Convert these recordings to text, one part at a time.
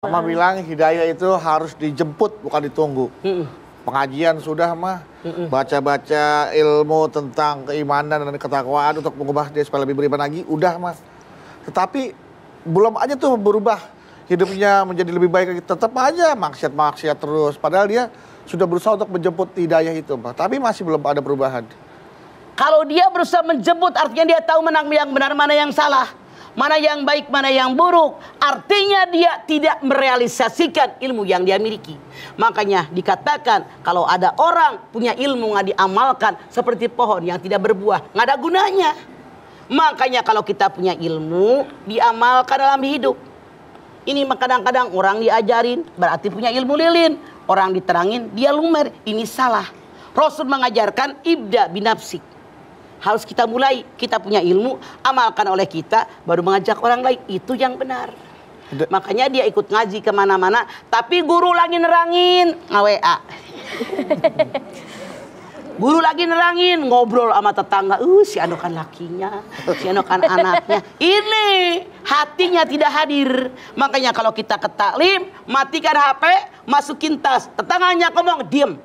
Mama bilang hidayah itu harus dijemput bukan ditunggu. Pengajian sudah mah baca-baca ilmu tentang keimanan dan ketakwaan untuk mengubah dia supaya lebih beriman lagi udah mas. Tetapi belum aja tuh berubah hidupnya menjadi lebih baik tetap aja maksiat-maksiat terus. Padahal dia sudah berusaha untuk menjemput hidayah itu mas. Tapi masih belum ada perubahan. Kalau dia berusaha menjemput artinya dia tahu menang yang benar mana yang salah mana yang baik, mana yang buruk. Artinya dia tidak merealisasikan ilmu yang dia miliki. Makanya dikatakan kalau ada orang punya ilmu nggak diamalkan seperti pohon yang tidak berbuah, nggak ada gunanya. Makanya kalau kita punya ilmu diamalkan dalam hidup. Ini kadang-kadang orang diajarin berarti punya ilmu lilin. Orang diterangin dia lumer, ini salah. Rasul mengajarkan ibda binafsik harus kita mulai. Kita punya ilmu, amalkan oleh kita, baru mengajak orang lain. Itu yang benar. D Makanya dia ikut ngaji kemana-mana, tapi guru lagi nerangin, nge-WA. guru lagi nerangin, ngobrol sama tetangga, uh si Anu kan lakinya, si Anu kan anaknya. Ini hatinya tidak hadir. Makanya kalau kita ke matikan HP, masukin tas. Tetangganya ngomong, diem.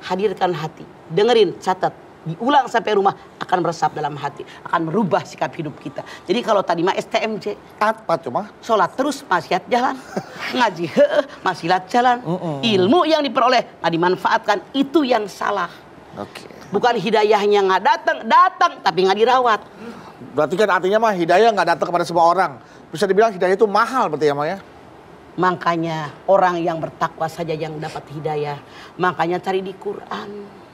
Hadirkan hati, dengerin, catat diulang sampai rumah akan meresap dalam hati, akan merubah sikap hidup kita. Jadi kalau tadi mah STMJ. Apa cuma? Sholat terus maksiat jalan, ngaji he, lat jalan. Mm -mm. Ilmu yang diperoleh nah dimanfaatkan itu yang salah. Oke. Okay. Bukan hidayahnya nggak datang, datang tapi nggak dirawat. Berarti kan artinya mah hidayah nggak datang kepada semua orang. Bisa dibilang hidayah itu mahal berarti ya, Maya? Makanya orang yang bertakwa saja yang dapat hidayah. Makanya cari di Quran.